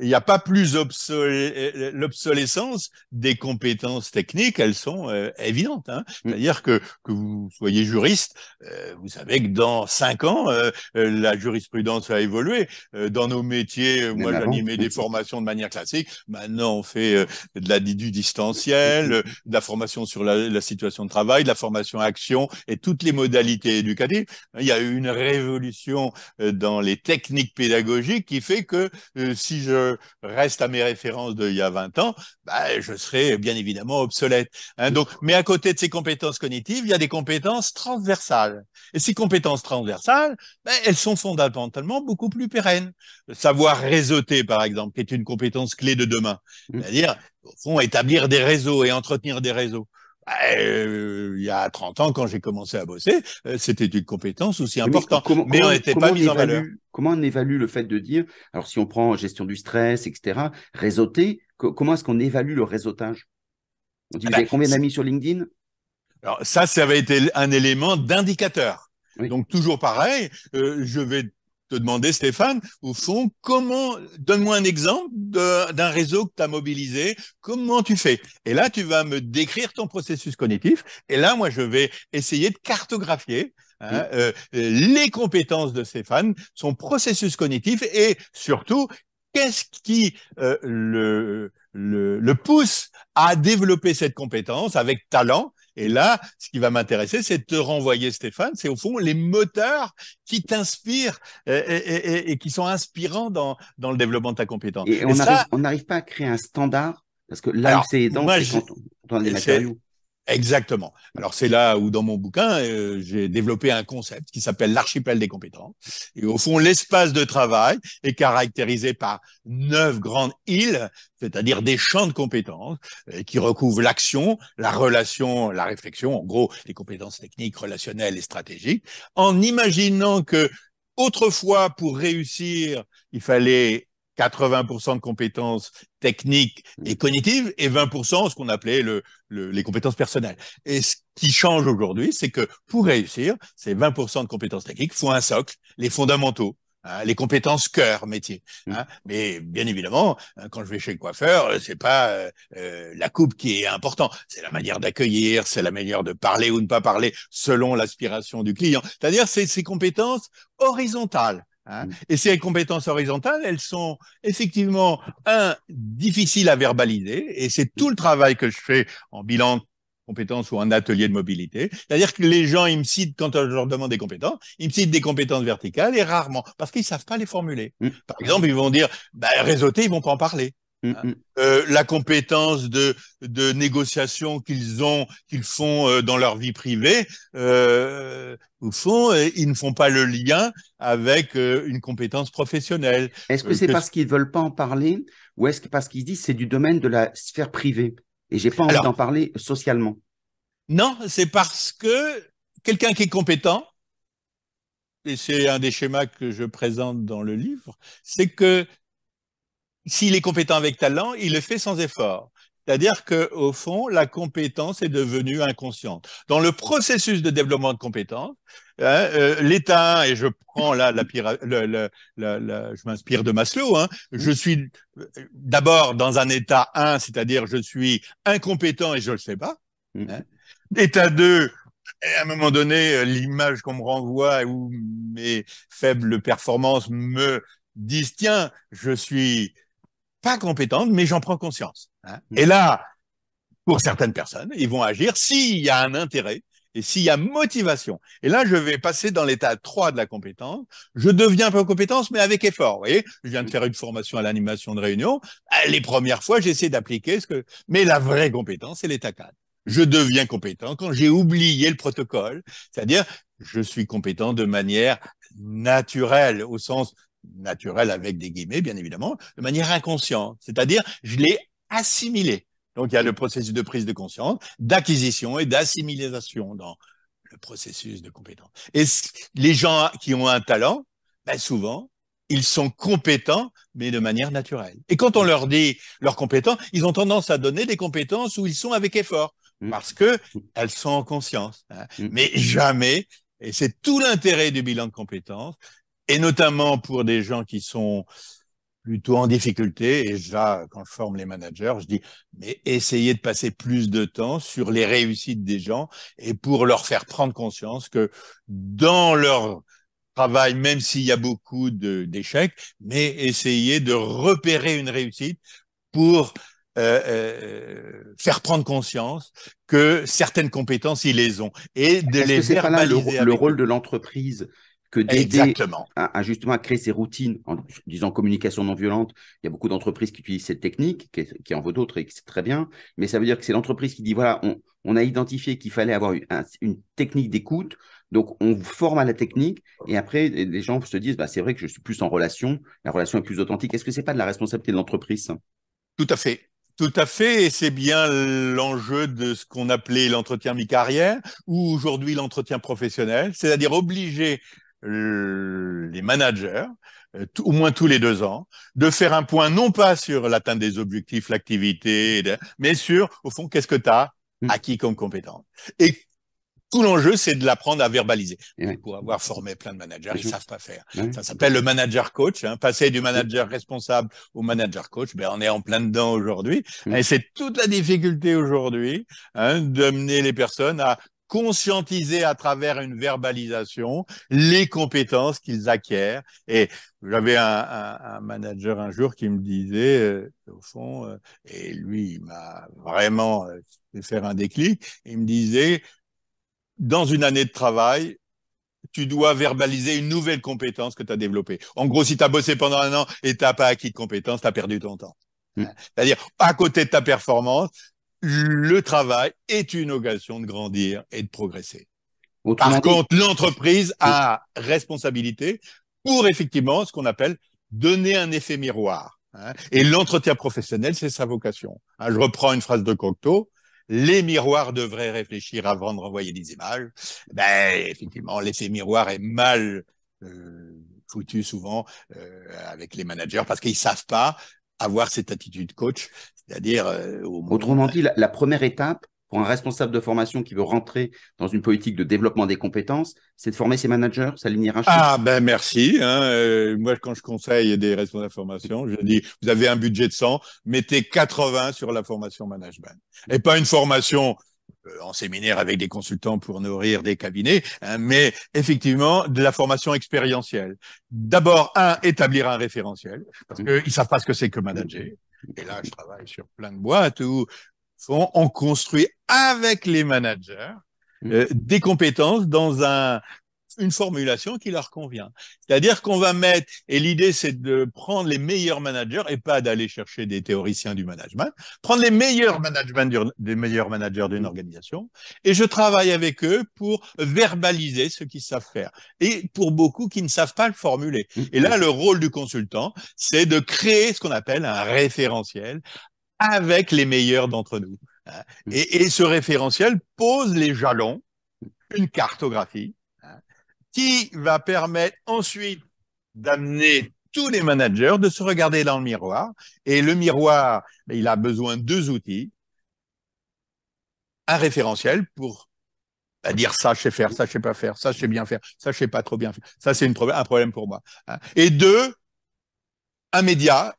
il n'y a pas plus l'obsolescence des compétences techniques, elles sont euh, évidentes. Hein. Mm. C'est-à-dire que, que vous soyez juriste, euh, vous savez que dans cinq ans, euh, la jurisprudence a évolué. dans nos métiers, moi j'animais des formations de manière classique. Maintenant, on fait de la, du distanciel, de la formation sur la, la, situation de travail, de la formation action et toutes les modalités éducatives. Il y a eu une révolution dans les techniques pédagogiques qui fait que si je reste à mes références d'il y a 20 ans, bah, je serai bien évidemment obsolète. Hein. donc, mais à côté de ces compétences cognitives, il y a des compétences transversales. Et ces compétences transversales, bah, elles sont fondamentalement beaucoup plus pérennes. Savoir réseauter, par exemple, qui est une compétence clé de demain. Mmh. C'est-à-dire, au fond, établir des réseaux et entretenir des réseaux. Euh, il y a 30 ans, quand j'ai commencé à bosser, euh, c'était une compétence aussi importante, mais, on n'était pas mis en valeur. Comment on évalue le fait de dire, alors si on prend gestion du stress, etc., réseauter, comment est-ce qu'on évalue le réseautage On dit, ah ben, combien d'amis sur LinkedIn Alors ça, ça avait été un élément d'indicateur. Donc toujours pareil, euh, je vais te demander, Stéphane, au fond, comment, donne-moi un exemple d'un réseau que tu as mobilisé, comment tu fais Et là, tu vas me décrire ton processus cognitif, et là, moi, je vais essayer de cartographier hein, euh, les compétences de Stéphane, son processus cognitif et surtout, qu'est-ce qui euh, le, le, le, pousse à développer cette compétence avec talent et là, ce qui va m'intéresser, c'est de te renvoyer, Stéphane, c'est au fond les moteurs qui t'inspirent euh, et, qui sont inspirants dans, le développement de ta compétence. Et on n'arrive pas à créer un standard, parce que là, c'est dans les matériaux. Exactement. Alors c'est là où dans mon bouquin, euh, j'ai développé un concept qui s'appelle l'archipel des compétences. Et au fond, l'espace de travail est caractérisé par neuf grandes îles, c'est-à-dire des champs de compétences euh, qui recouvrent l'action, la relation, la réflexion, en gros les compétences techniques, relationnelles et stratégiques, en imaginant que autrefois pour réussir, il fallait 80% de compétences techniques et mm. cognitives et 20% ce qu'on appelait le, les compétences personnelles. Et ce qui change aujourd'hui, c'est que pour réussir, ces 20% de compétences techniques font un socle, les fondamentaux. Hein, les compétences cœur métier. Mm. Hein. Mais bien évidemment, hein, quand je vais chez le coiffeur, euh, c'est pas euh, euh, la coupe qui est important, c'est la manière d'accueillir, c'est la manière de parler ou ne pas parler selon l'aspiration du client. C'est-à-dire c'est ces compétences horizontales Hein. Mm. et ces compétences horizontales, elles sont effectivement, un, difficiles à verbaliser, et c'est tout le travail que je fais en bilan de compétences ou en atelier de mobilité. C'est-à-dire que les gens, ils me citent, quand je leur demande des compétences, ils me citent des compétences verticales et rarement, parce qu'ils savent pas les formuler. Mm. Par exemple, ils vont dire, bah, réseauter, ils vont pas en parler. Mm, hein. mm. Euh, la compétence de, négociation qu'ils ont, qu'ils font euh, dans leur vie privée, euh, au fond, ils ne font pas le lien avec une compétence professionnelle. Est-ce que c'est parce qu'ils ne veulent pas en parler, ou est-ce que parce qu'ils disent c'est du domaine de la sphère privée et j'ai pas envie d'en parler socialement Non, c'est parce que quelqu'un qui est compétent, et c'est un des schémas que je présente dans le livre, c'est que s'il est compétent avec talent, il le fait sans effort. C'est-à-dire que, au fond, la compétence est devenue inconsciente. Dans le processus de développement de compétence, hein, euh, l'État, et je prends là la, je m'inspire de Maslow, hein, je suis euh, d'abord dans un état 1, c'est-à-dire je suis incompétent et je ne le sais pas. Mm. Hein. État 2, et à un moment donné, euh, l'image qu'on me renvoie ou mes faibles performances me disent, tiens, je suis pas compétente, mais j'en prends conscience. Hein. Mmh. Et là, pour certaines personnes, ils vont agir s'il y a un intérêt et s'il y a motivation. Et là, je vais passer dans l'état 3 de la compétence. Je deviens un peu compétence, mais avec effort. Vous voyez, je viens de faire une formation à l'animation de réunion. Euh, les premières fois, j'essaie d'appliquer ce que... Mais la vraie compétence, c'est l'état 4. Je deviens compétent quand j'ai oublié le protocole. C'est-à-dire, je suis compétent de manière naturelle, au sens naturel avec des guillemets, bien évidemment, de manière inconsciente. C'est-à-dire, je l'ai assimilé. Donc, il y a le processus de prise de conscience, d'acquisition et d'assimilation dans le processus de compétence. Et les gens qui ont un talent, ben, souvent, ils sont compétents, mais de manière naturelle. Et quand on leur dit leurs compétences, ils ont tendance à donner des compétences où ils sont avec effort, mm. parce que elles sont en conscience. Hein. Mm. Mais jamais, et c'est tout l'intérêt du bilan de compétences, et notamment pour des gens qui sont plutôt en difficulté. Et déjà, quand je forme les managers, je dis, mais essayez de passer plus de temps sur les réussites des gens et pour leur faire prendre conscience que dans leur travail, même s'il y a beaucoup d'échecs, mais essayez de repérer une réussite pour euh, euh, faire prendre conscience que certaines compétences, ils les ont et de les faire le rôle de l'entreprise que d'aider à, justement à créer ces routines en disant communication non violente. Il y a beaucoup d'entreprises qui utilisent cette technique, qui, en vaut d'autres et qui c'est très bien, mais ça veut dire que c'est l'entreprise qui dit voilà, on, a identifié qu'il fallait avoir une, technique d'écoute, donc on vous forme à la technique et après les gens se disent bah, c'est vrai que je suis plus en relation, la relation est plus authentique. Est-ce que c'est pas de la responsabilité de l'entreprise Tout à fait. Tout à fait, et c'est bien l'enjeu de ce qu'on appelait l'entretien mi-carrière ou aujourd'hui l'entretien professionnel, c'est-à-dire obliger les managers, euh, au moins tous les deux ans, de faire un point non pas sur l'atteinte des objectifs, l'activité, mais sur, au fond, qu'est-ce que tu as mm. acquis comme compétence. Et tout l'enjeu, c'est de l'apprendre à verbaliser. Pour avoir formé plein de managers, ils savent pas faire. Ça s'appelle le manager coach. Hein. Passer du manager responsable au manager coach, ben on est en plein dedans aujourd'hui. Mm. Et c'est toute la difficulté aujourd'hui hein, d'amener les personnes à conscientiser à travers une verbalisation les compétences qu'ils acquièrent. Et j'avais un, manager un jour qui me disait, euh, au fond, euh, et lui, il m'a vraiment euh, fait faire un déclic, il me disait, dans une année de travail, tu dois verbaliser une nouvelle compétence que tu as développée. En gros, si tu as bossé pendant un an et tu n'as pas acquis de compétences, tu as perdu ton temps. Mmh. Hein. C'est-à-dire, à côté de ta performance, le travail est une occasion de grandir et de progresser. Par contre, l'entreprise a responsabilité pour effectivement ce qu'on appelle donner un effet miroir. Hein. Et l'entretien professionnel, c'est sa vocation. Hein. je reprends une phrase de Cocteau. Les miroirs devraient réfléchir avant de renvoyer des images. Ben, effectivement, l'effet miroir est mal euh, foutu souvent euh, avec les managers parce qu'ils savent pas avoir cette attitude coach, euh, Autrement bah, dit, la, première étape pour un responsable de formation qui veut rentrer dans une politique de développement des compétences, c'est de former ses managers, s'aligner un hiérarchique. Ah ben merci. Hein. Euh, moi, quand je conseille des responsables de formation, je dis vous avez un budget de 100, mettez 80 sur la formation management et pas une formation euh, en séminaire avec des consultants pour nourrir des cabinets, hein, mais effectivement de la formation expérientielle. D'abord, un, établir un référentiel, parce mmh. qu'ils ne savent pas ce que c'est que manager. Et là, je travaille sur plein de boîtes où on construit avec les managers mm. euh, des compétences dans un une formulation qui leur convient. C'est-à-dire qu'on va mettre, et l'idée c'est de prendre les meilleurs managers et pas d'aller chercher des théoriciens du management, prendre les meilleurs management des meilleurs managers d'une mm. organisation, et je travaille avec eux pour verbaliser ce qu'ils savent faire. Et pour beaucoup qui ne savent pas le formuler. Mm. Et là, le rôle du consultant, c'est de créer ce qu'on appelle un référentiel avec les meilleurs d'entre nous. Mm. et ce référentiel pose les jalons, une cartographie, qui va permettre ensuite d'amener tous les managers de se regarder dans le miroir. Et le miroir, il a besoin de deux outils. Un référentiel pour bah, dire ça je sais faire, ça je sais pas faire, ça je sais bien faire, ça je sais pas trop bien faire. Ça c'est un problème pour moi. Hein. Et deux, un média,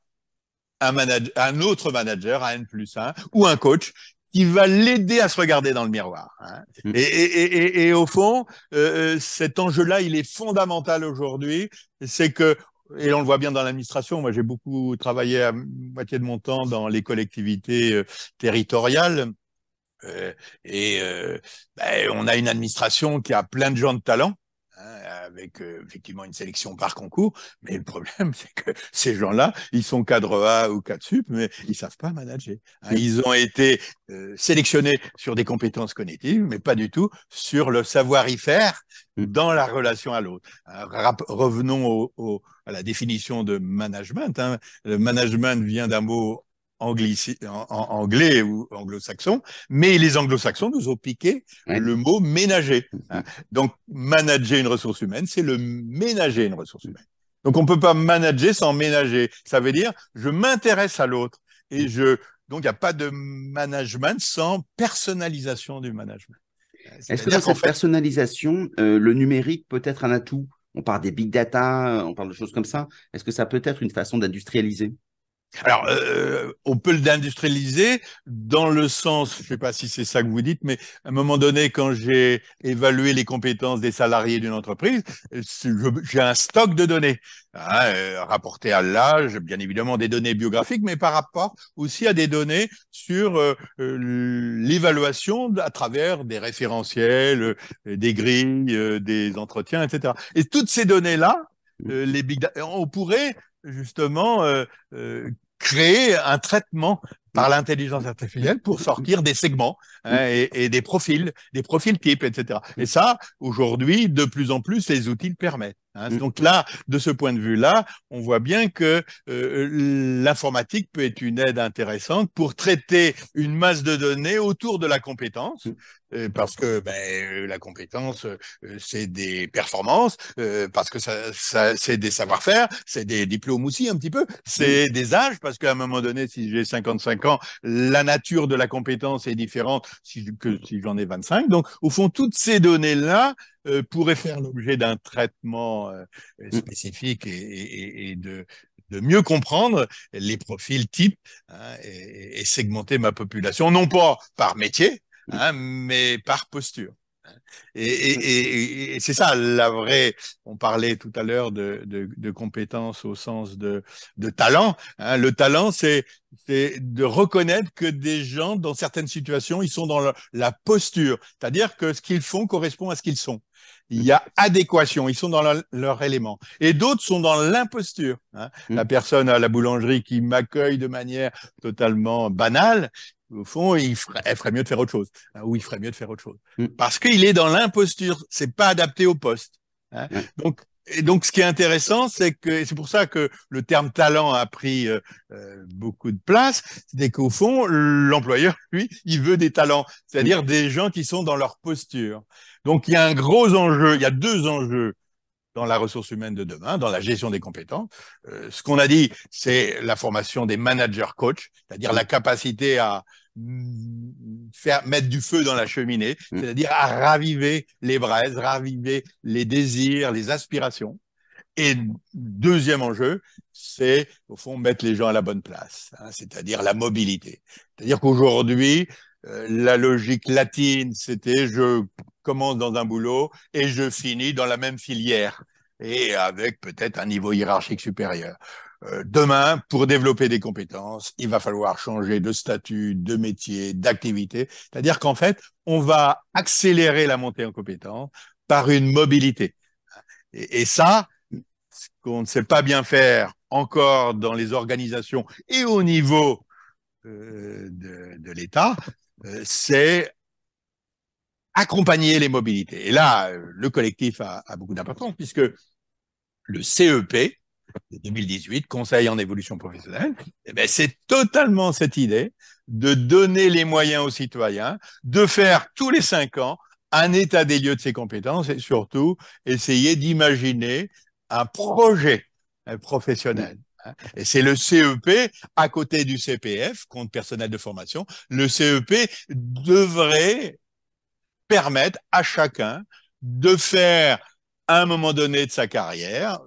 un, un autre manager, un N plus 1 ou un coach qui va l'aider à se regarder dans le miroir. Hein. Mmh. Et, au fond, euh, euh, cet enjeu-là, il est fondamental aujourd'hui. C'est que et on le voit bien dans l'administration. Moi, j'ai beaucoup travaillé à moitié de mon temps dans les collectivités euh, territoriales. et ben, on a une administration qui a plein de gens de talent, Hein, avec euh, effectivement une sélection par concours. Mais le problème, [LAUGHS] c'est que ces gens-là, ils sont cadre A ou cadre sup, mais ils savent pas manager. Hein. Ils ont été euh, sélectionnés sur des compétences cognitives, mais pas du tout sur le savoir y faire dans la relation à l'autre. Revenons au, à la définition de management. Hein. Le management vient d'un mot anglais ou anglo-saxon, mais les anglo-saxons nous ont piqué le mot ménager. Hein. Mm-hmm. Donc, manager une ressource humaine, c'est le ménager une ressource humaine. Donc, on ne peut pas manager sans ménager. Ça veut dire, je m'intéresse à l'autre et je, donc, il n'y a pas de management sans personnalisation du management. Est-ce que dans cette personnalisation, euh, le numérique peut être un atout On parle des big data, euh, on parle de choses comme ça. Est-ce que ça peut être une façon d'industrialiser alors, euh, euh, on peut l'industrialiser dans le sens, je ne sais pas si c'est ça que vous dites, mais à un moment donné, quand j'ai évalué les compétences des salariés d'une entreprise, euh, j'ai un stock de données, hein, rapporté à l'âge, bien évidemment des données biographiques, mais par rapport aussi à des données sur l'évaluation à travers des référentiels, des grilles, des entretiens, etc. Et toutes ces données-là, mmh. les big data. On pourrait justement euh, euh, créer un traitement par l'intelligence artificielle pour sortir des segments hein, et, des profils, des profils types, etc. Et ça, aujourd'hui, de plus en plus, ces outils le permettent. Hein, mmh. Donc là, de ce point de vue-là, on voit bien que euh, euh, l'informatique peut être une aide intéressante pour traiter une masse de données autour de la compétence, mmh. euh, parce que ben, la compétence, c'est des performances, parce que ça, ça c'est des savoir-faire, c'est des diplômes aussi un petit peu, c'est mmh. des âges, parce qu'à un moment donné, si j'ai 55 ans, la nature de la compétence est différente si, que si j'en ai 25. Donc, au fond, toutes ces données-là, euh, pourrait faire l'objet d'un traitement euh, mmh. spécifique et, de, de, mieux comprendre les profils types hein, et, segmenter ma population, non pas par métier, mmh. hein, mais par posture. Hein. Et, c'est ça la vraie. On parlait tout à l'heure de, de, compétences au sens de, de talent. Le talent, c'est de reconnaître que des gens, dans certaines situations, ils sont dans la posture, c'est-à-dire que ce qu'ils font correspond à ce qu'ils sont il y a adéquation, ils sont dans leur, élément. Et d'autres sont dans l'imposture. Hein. Mm. La personne à la boulangerie qui m'accueille de manière totalement banale, au fond, il ferait, elle ferait mieux de faire autre chose, hein, ou il ferait mieux de faire autre chose. Mm. Parce qu'il est dans l'imposture, c'est pas adapté au poste. Hein. Et donc, ce qui est intéressant, c'est que c'est pour ça que le terme talent a pris euh, euh, beaucoup de place, c'est qu'au fond, l'employeur, [LAUGHS] lui, il veut des talents, c'est-à-dire des gens qui sont dans leur posture. Donc, il y a un gros enjeu, il y a deux enjeux dans la ressource humaine de demain, dans la gestion des compétences. Euh, ce qu'on a dit, c'est la formation des managers coach, c'est-à-dire la capacité à Mm, faire mettre du feu dans la cheminée, mm. c'est-à-dire à raviver les braises, raviver les désirs, les aspirations. Et deuxième enjeu, c'est au fond mettre les gens à la bonne place, hein, c'est-à-dire la mobilité. C'est-à-dire qu'aujourd'hui, euh, la logique latine, c'était je commence dans un boulot et je finis dans la même filière et avec peut-être un niveau hiérarchique supérieur. Euh, demain, pour développer des compétences, il va falloir changer de statut, de métier, d'activité. C'est-à-dire qu'en fait, on va accélérer la montée en compétences par une mobilité. Et, ça, ce qu'on ne sait pas bien faire encore dans les organisations et au niveau euh, de, l'État, euh, c'est accompagner les mobilités. Et là, le collectif a, a beaucoup d'importance puisque le CEP, 2018, Conseil en évolution professionnelle, eh ben, c'est totalement cette idée de donner les moyens aux citoyens de faire tous les cinq ans un état des lieux de ses compétences et surtout essayer d'imaginer un projet professionnel. Et c'est le CEP, à côté du CPF, compte personnel de formation, le CEP devrait permettre à chacun de faire à un moment donné de sa carrière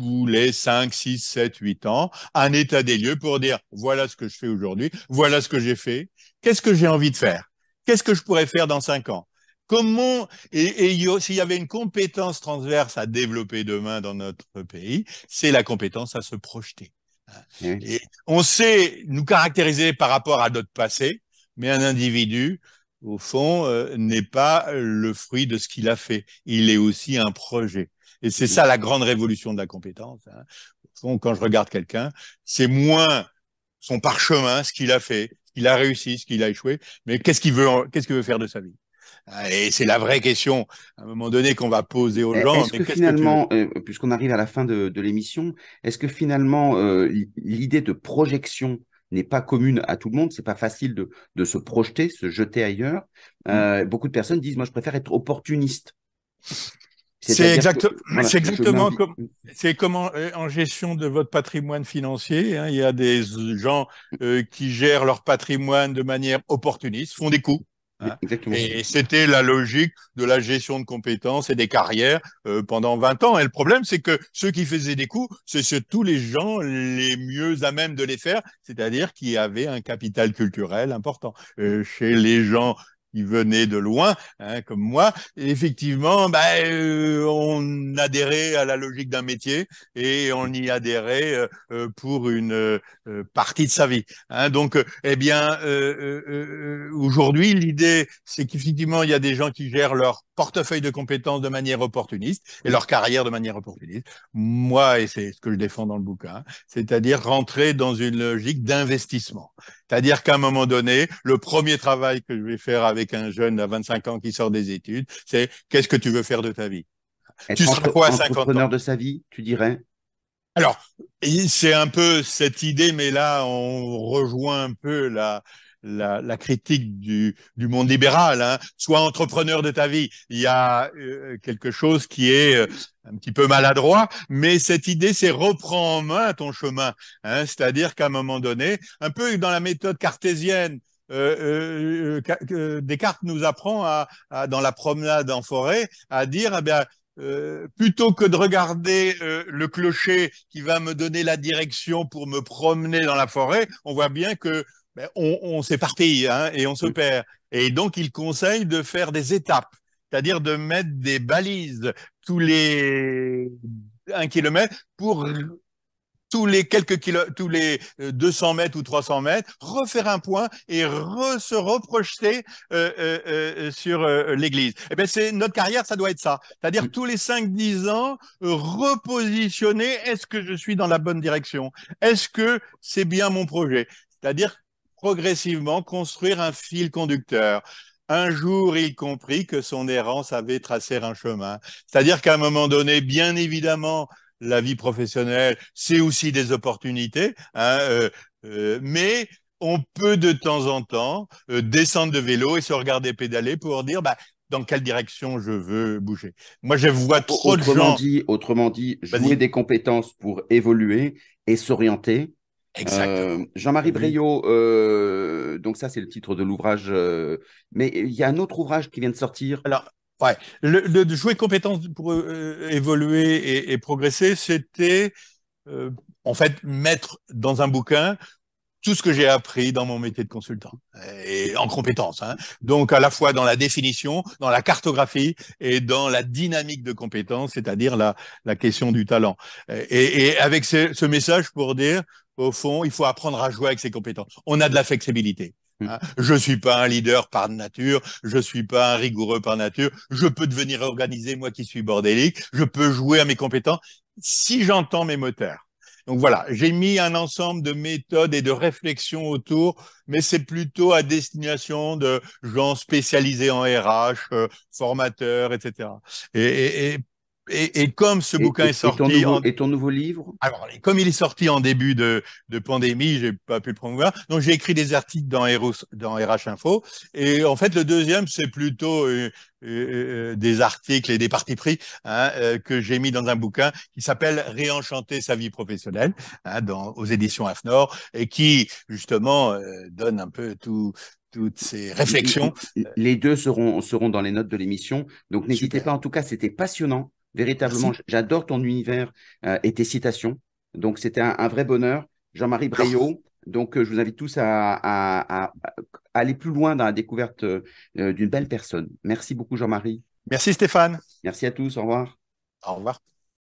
vous les 5, 6, 7, 8 ans, un état des lieux pour dire voilà ce que je fais aujourd'hui, voilà ce que j'ai fait, qu'est-ce que j'ai envie de faire, qu'est-ce que je pourrais faire dans 5 ans. Comment, et, s'il y avait une compétence transverse à développer demain dans notre pays, c'est la compétence à se projeter. on sait nous caractériser par rapport à notre passé, mais un individu, au fond, euh, n'est pas le fruit de ce qu'il a fait. Il est aussi un projet. Et c'est ça la grande révolution de la compétence. Hein. quand je regarde quelqu'un, c'est moins son parchemin, ce qu'il a fait, ce qu'il a réussi, ce qu'il a échoué, mais qu'est-ce qu'il veut, qu'est-ce qu'il veut faire de sa vie. Ah, et c'est la vraie question, à un moment donné, qu'on va poser aux eh, gens. Est-ce que finalement, euh, puisqu'on arrive à la fin de, l'émission, est-ce que finalement euh, l'idée de projection n'est pas commune à tout le monde, c'est pas facile de, se projeter, se jeter ailleurs. Mmh. Euh, beaucoup de personnes disent, moi je préfère être opportuniste. C'est exactement comme, c'est comment euh, en, gestion de votre patrimoine financier. Hein. il y a des euh, gens euh, qui gèrent leur patrimoine de manière opportuniste, font des coups. Hein. et c'était la logique de la gestion de compétences et des carrières pendant 20 ans. Et le problème, c'est que ceux qui faisaient des coups, c'est tous les gens les mieux à même de les faire, c'est-à-dire qui avaient un capital culturel important. chez les gens qui venaient de loin, hein, comme moi, effectivement, ben, on adhérait à la logique d'un métier et on y adhérait euh, euh, pour une partie de sa vie. Hein. Donc, eh bien, aujourd'hui, l'idée, c'est qu'effectivement, il y a des gens qui gèrent leur portefeuille de compétences de manière opportuniste et leur carrière de manière opportuniste. Moi, et c'est ce que je défends dans le bouquin, c'est-à-dire rentrer dans une logique d'investissement. C'est-à-dire qu'à un moment donné, le premier travail que je vais faire avec avec un jeune à 25 ans qui sort des études, c'est qu'est-ce que tu veux faire de ta vie Tu seras quoi à 50 ans de sa vie, tu dirais Alors, c'est un peu cette idée, mais là, on rejoint un peu la, la, critique du, monde libéral. Hein. Sois entrepreneur de ta vie. Il y a euh, quelque chose qui est euh, un petit peu maladroit, mais cette idée, c'est reprends en main ton chemin. Hein. C'est-à-dire qu'à un moment donné, un peu dans la méthode cartésienne euh, euh, euh, euh Descartes nous apprend à, dans la promenade en forêt à dire eh bien, euh, plutôt que de regarder le clocher qui va me donner la direction pour me promener dans la forêt, on voit bien que ben, on, on s'éparpille hein, et on se perd. Et donc il conseille de faire des étapes, c'est-à-dire de mettre des balises tous les un kilomètre pour tous les quelques tous les 200 euh, mètres ou 300 mètres, refaire un point et se reprojeter euh, euh, sur l'Église. et eh ben c'est notre carrière, ça doit être ça. C'est-à-dire tous les 5-10 ans, repositionner. Est-ce que je suis dans la bonne direction Est-ce que c'est bien mon projet C'est-à-dire progressivement construire un fil conducteur un jour il comprit que son errance avait tracé un chemin. C'est-à-dire qu'à un moment donné, bien évidemment, la vie professionnelle, c'est aussi des opportunités, hein, euh, euh, mais on peut de temps en temps euh, descendre de vélo et se regarder pédaler pour dire bah, dans quelle direction je veux bouger. Moi, je vois trop de gens. Dit, autrement dit, jouer des compétences pour évoluer et s'orienter. Exact. Jean-Marie Breillot, donc ça c'est le titre de l'ouvrage, mais il y a un autre ouvrage qui vient de sortir. Alors, Ouais. Le, de jouer compétence pour euh, euh, évoluer et, progresser, c'était euh, en fait mettre dans un bouquin tout ce que j'ai appris dans mon métier de consultant et en compétence, hein. Donc à la fois dans la définition, dans la cartographie et dans la dynamique de compétence, c'est-à-dire la, question du talent. Et, avec ce, message pour dire, au fond, il faut apprendre à jouer avec ses compétences. On a de la flexibilité. Je mm. hein, Je suis pas un leader par nature, je suis pas un rigoureux par nature, je peux devenir organisé, moi qui suis bordélique, je peux jouer à mes compétences si j'entends mes moteurs. Donc voilà, j'ai mis un ensemble de méthodes et de réflexions autour, mais c'est plutôt à destination de gens spécialisés en RH, euh, formateurs, etc. Et, et, comme ce bouquin est sorti. Et ton, nouveau, livre Alors, comme il est sorti en début de, de pandémie, j'ai pas pu le promouvoir. Donc, j'ai écrit des articles dans, RH, dans Info. Et en fait, le deuxième, c'est plutôt euh, euh, euh, des articles et des parties pris hein, que j'ai mis dans un bouquin qui s'appelle Réenchanter sa vie professionnelle hein, dans, aux éditions AFNOR et qui, justement, donne un peu tout, toutes ces réflexions. Les deux seront, seront dans les notes de l'émission. Donc n'hésitez pas, en tout cas, c'était passionnant. Véritablement, j'adore ton univers euh, et tes citations. Donc, c'était un, vrai bonheur. Jean-Marie Bréau. Donc, euh, je vous invite tous à, aller plus loin dans la découverte euh, d'une belle personne. Merci beaucoup, Jean-Marie. Merci, Stéphane. Merci à tous. Au revoir. Au revoir.